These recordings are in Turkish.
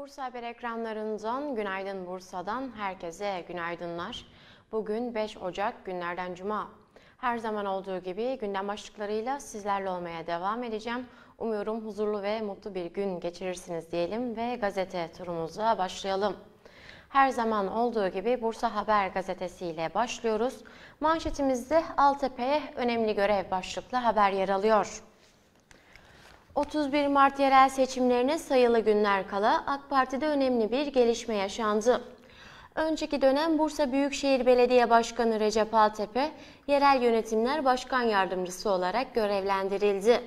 Bursa Haber ekranlarından günaydın Bursa'dan herkese günaydınlar. Bugün 5 Ocak günlerden Cuma. Her zaman olduğu gibi gündem başlıklarıyla sizlerle olmaya devam edeceğim. Umuyorum huzurlu ve mutlu bir gün geçirirsiniz diyelim ve gazete turumuza başlayalım. Her zaman olduğu gibi Bursa Haber Gazetesi ile başlıyoruz. Manşetimizde Altepe'ye önemli görev başlıklı haber yer alıyor. 31 Mart yerel seçimlerine sayılı günler kala AK Parti'de önemli bir gelişme yaşandı. Önceki dönem Bursa Büyükşehir Belediye Başkanı Recep Altepe, yerel yönetimler başkan yardımcısı olarak görevlendirildi.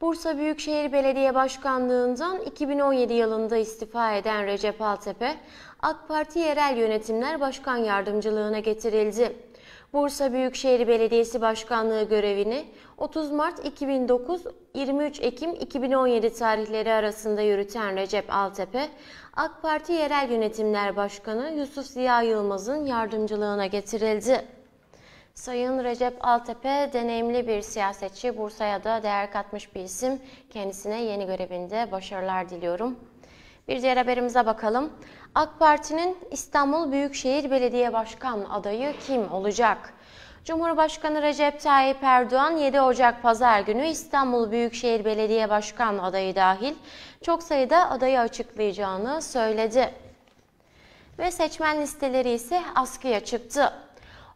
Bursa Büyükşehir Belediye Başkanlığından 2017 yılında istifa eden Recep Altepe, AK Parti Yerel Yönetimler Başkan Yardımcılığına getirildi. Bursa Büyükşehir Belediyesi Başkanlığı görevini 30 Mart 2009 23 Ekim 2017 tarihleri arasında yürüten Recep Altepe, AK Parti Yerel Yönetimler Başkanı Yusuf Ziya Yılmaz'ın yardımcılığına getirildi. Sayın Recep Altepe deneyimli bir siyasetçi, Bursa'ya da değer katmış bir isim. Kendisine yeni görevinde başarılar diliyorum. Bir diğer haberimize bakalım. AK Parti'nin İstanbul Büyükşehir Belediye Başkan adayı kim olacak? Cumhurbaşkanı Recep Tayyip Erdoğan 7 Ocak Pazar günü İstanbul Büyükşehir Belediye Başkan adayı dahil çok sayıda adayı açıklayacağını söyledi. Ve seçmen listeleri ise askıya çıktı.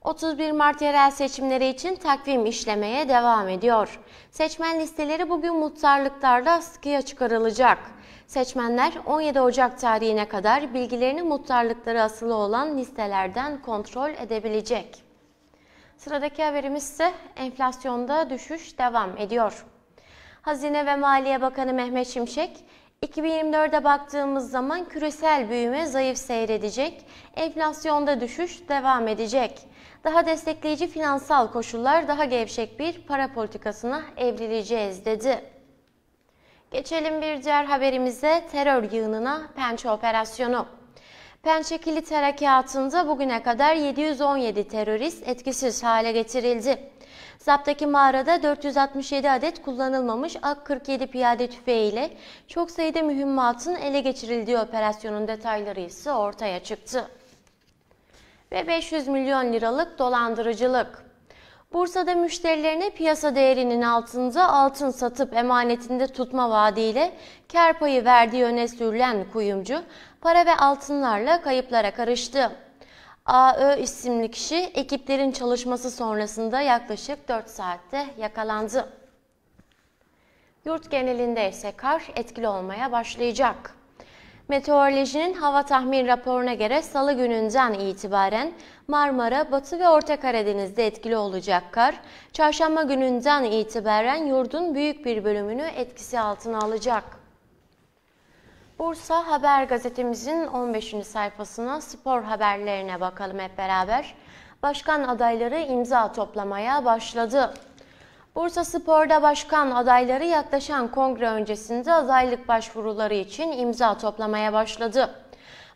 31 Mart yerel seçimleri için takvim işlemeye devam ediyor. Seçmen listeleri bugün muhtarlıklarda askıya çıkarılacak. Seçmenler 17 Ocak tarihine kadar bilgilerini muhtarlıkları asılı olan listelerden kontrol edebilecek. Sıradaki haberimiz ise enflasyonda düşüş devam ediyor. Hazine ve Maliye Bakanı Mehmet Şimşek, 2024'e baktığımız zaman küresel büyüme zayıf seyredecek, enflasyonda düşüş devam edecek. Daha destekleyici finansal koşullar, daha gevşek bir para politikasına evrileceğiz dedi. Geçelim bir diğer haberimize terör yığınına pençe operasyonu. Pençekili Terekatı'nda bugüne kadar 717 terörist etkisiz hale getirildi. Zaptaki mağarada 467 adet kullanılmamış AK-47 piyade tüfeği ile çok sayıda mühimmatın ele geçirildiği operasyonun detayları ise ortaya çıktı. Ve 500 milyon liralık dolandırıcılık. Bursa'da müşterilerine piyasa değerinin altında altın satıp emanetinde tutma vaadiyle kar payı verdiği öne sürülen kuyumcu para ve altınlarla kayıplara karıştı. AÖ isimli kişi ekiplerin çalışması sonrasında yaklaşık 4 saatte yakalandı. Yurt genelinde ise kar etkili olmaya başlayacak. Meteorolojinin hava tahmin raporuna göre salı gününden itibaren Marmara, Batı ve Orta Karadeniz'de etkili olacak kar, çarşamba gününden itibaren yurdun büyük bir bölümünü etkisi altına alacak. Bursa Haber gazetemizin 15. sayfasına spor haberlerine bakalım hep beraber. Başkan adayları imza toplamaya başladı. Bursa Spor'da başkan adayları yaklaşan kongre öncesinde adaylık başvuruları için imza toplamaya başladı.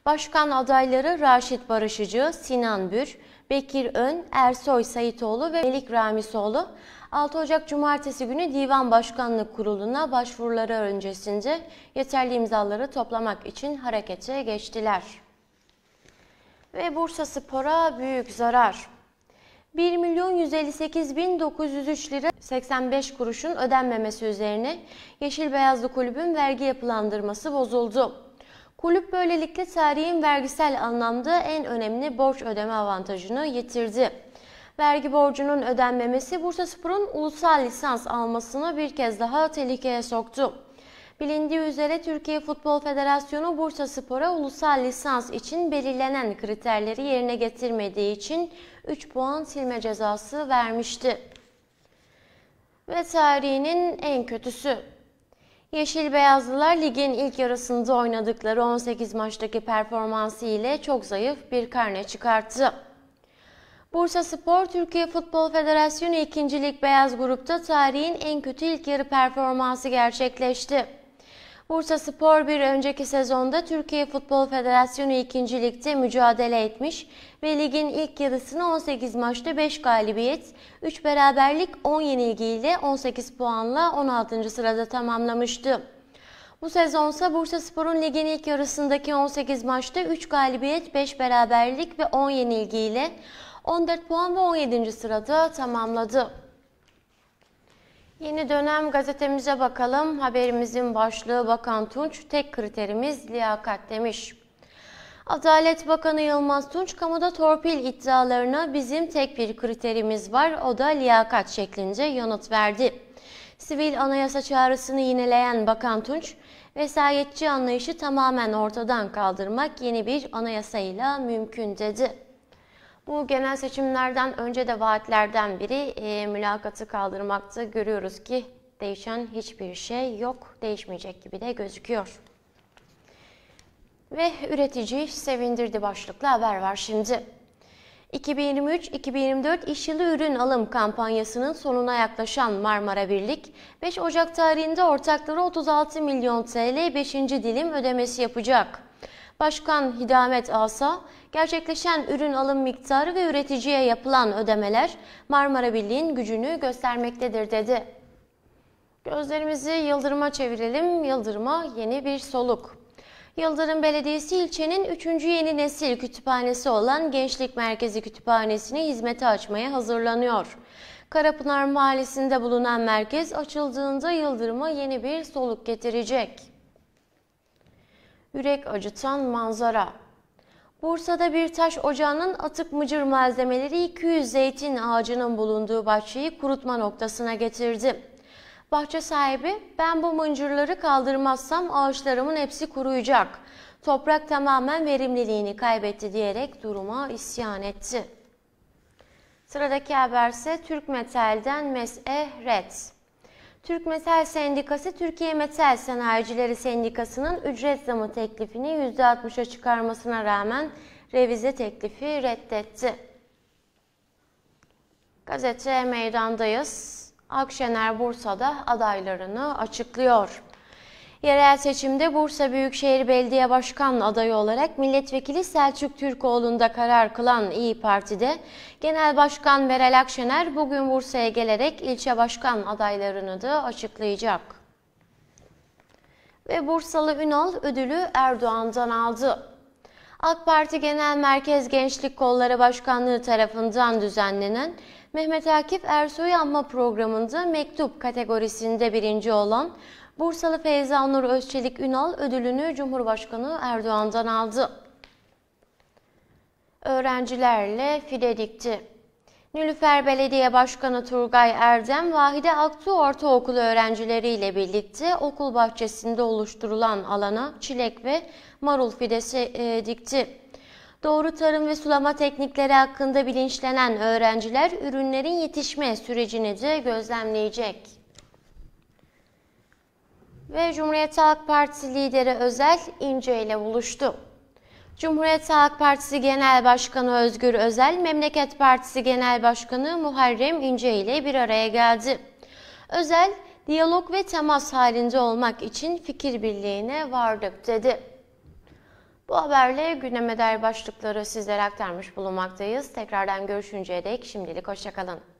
Başkan adayları Raşit Barışıcı, Sinan Bür, Bekir Ön, Ersoy Sayitoğlu ve Melik Ramisoğlu 6 Ocak Cumartesi günü Divan Başkanlık Kurulu'na başvuruları öncesinde yeterli imzaları toplamak için harekete geçtiler. Ve Bursa Spor'a büyük zarar. 1 milyon 158 bin 903 lira 85 kuruşun ödenmemesi üzerine Yeşil Beyazlı Kulübün vergi yapılandırması bozuldu. Kulüp böylelikle tarihin vergisel anlamda en önemli borç ödeme avantajını yitirdi. Vergi borcunun ödenmemesi Bursaspor'un ulusal lisans almasını bir kez daha tehlikeye soktu. Bilindiği üzere Türkiye Futbol Federasyonu Bursa Spor'a ulusal lisans için belirlenen kriterleri yerine getirmediği için 3 puan silme cezası vermişti. Ve tarihinin en kötüsü. Yeşil Beyazlılar ligin ilk yarısında oynadıkları 18 maçtaki performansı ile çok zayıf bir karne çıkarttı. Bursa Spor, Türkiye Futbol Federasyonu 2. Lig Beyaz Grup'ta tarihin en kötü ilk yarı performansı gerçekleşti. Bursa Spor bir önceki sezonda Türkiye Futbol Federasyonu 2. Lig'de mücadele etmiş ve ligin ilk yarısını 18 maçta 5 galibiyet, 3 beraberlik 10 yenilgiyle 18 puanla 16. sırada tamamlamıştı. Bu sezonsa Bursa Spor'un ligin ilk yarısındaki 18 maçta 3 galibiyet, 5 beraberlik ve 10 yenilgiyle 14 puan ve 17. sırada tamamladı. Yeni dönem gazetemize bakalım. Haberimizin başlığı Bakan Tunç, tek kriterimiz liyakat demiş. Adalet Bakanı Yılmaz Tunç, kamuda torpil iddialarına bizim tek bir kriterimiz var, o da liyakat şeklinde yanıt verdi. Sivil anayasa çağrısını yineleyen Bakan Tunç, vesayetçi anlayışı tamamen ortadan kaldırmak yeni bir anayasayla mümkün dedi. Bu genel seçimlerden önce de vaatlerden biri e, mülakatı kaldırmakta görüyoruz ki değişen hiçbir şey yok, değişmeyecek gibi de gözüküyor. Ve üretici sevindirdi başlıklı haber var şimdi. 2023-2024 iş yılı ürün alım kampanyasının sonuna yaklaşan Marmara Birlik, 5 Ocak tarihinde ortakları 36 milyon TL 5. dilim ödemesi yapacak. Başkan Hidamet Asa, gerçekleşen ürün alım miktarı ve üreticiye yapılan ödemeler Marmara Birliği'nin gücünü göstermektedir dedi. Gözlerimizi Yıldırım'a çevirelim. Yıldırım'a yeni bir soluk. Yıldırım Belediyesi ilçenin 3. yeni nesil kütüphanesi olan Gençlik Merkezi Kütüphanesi'ni hizmete açmaya hazırlanıyor. Karapınar Mahallesi'nde bulunan merkez açıldığında Yıldırım'a yeni bir soluk getirecek. Yürek acıtan manzara Bursa'da bir taş ocağının atık mıcır malzemeleri 200 zeytin ağacının bulunduğu bahçeyi kurutma noktasına getirdi. Bahçe sahibi ben bu mıncırları kaldırmazsam ağaçlarımın hepsi kuruyacak. Toprak tamamen verimliliğini kaybetti diyerek duruma isyan etti. Sıradaki haber ise Türk Metal'den Mes'e Red. Türk Metal Sendikası, Türkiye Metal Sanayicileri Sendikası'nın ücret zamı teklifini %60'a çıkarmasına rağmen revize teklifi reddetti. Gazete meydandayız. Akşener Bursa'da adaylarını açıklıyor. Yerel seçimde Bursa Büyükşehir Belediye Başkanı adayı olarak Milletvekili Selçuk Türkoğlu'nda karar kılan İyi Parti'de Genel Başkan Meral Akşener bugün Bursa'ya gelerek ilçe başkan adaylarını da açıklayacak. Ve Bursalı Ünal ödülü Erdoğan'dan aldı. AK Parti Genel Merkez Gençlik Kolları Başkanlığı tarafından düzenlenen Mehmet Akif Ersoy Anma Programı'nda mektup kategorisinde birinci olan Bursalı Feyza Nur Özçelik Ünal ödülünü Cumhurbaşkanı Erdoğan'dan aldı. Öğrencilerle file dikti. Nülüfer Belediye Başkanı Turgay Erdem, Vahide Aktu Ortaokulu öğrencileriyle birlikte okul bahçesinde oluşturulan alana çilek ve marul fidesi e, dikti. Doğru tarım ve sulama teknikleri hakkında bilinçlenen öğrenciler ürünlerin yetişme sürecini de gözlemleyecek ve Cumhuriyet Halk Partisi lideri Özel İnce ile buluştu. Cumhuriyet Halk Partisi Genel Başkanı Özgür Özel, Memleket Partisi Genel Başkanı Muharrem İnce ile bir araya geldi. Özel, diyalog ve temas halinde olmak için fikir birliğine vardık dedi. Bu haberle gündeme dair başlıkları sizlere aktarmış bulunmaktayız. Tekrardan görüşünceye dek şimdilik hoşçakalın.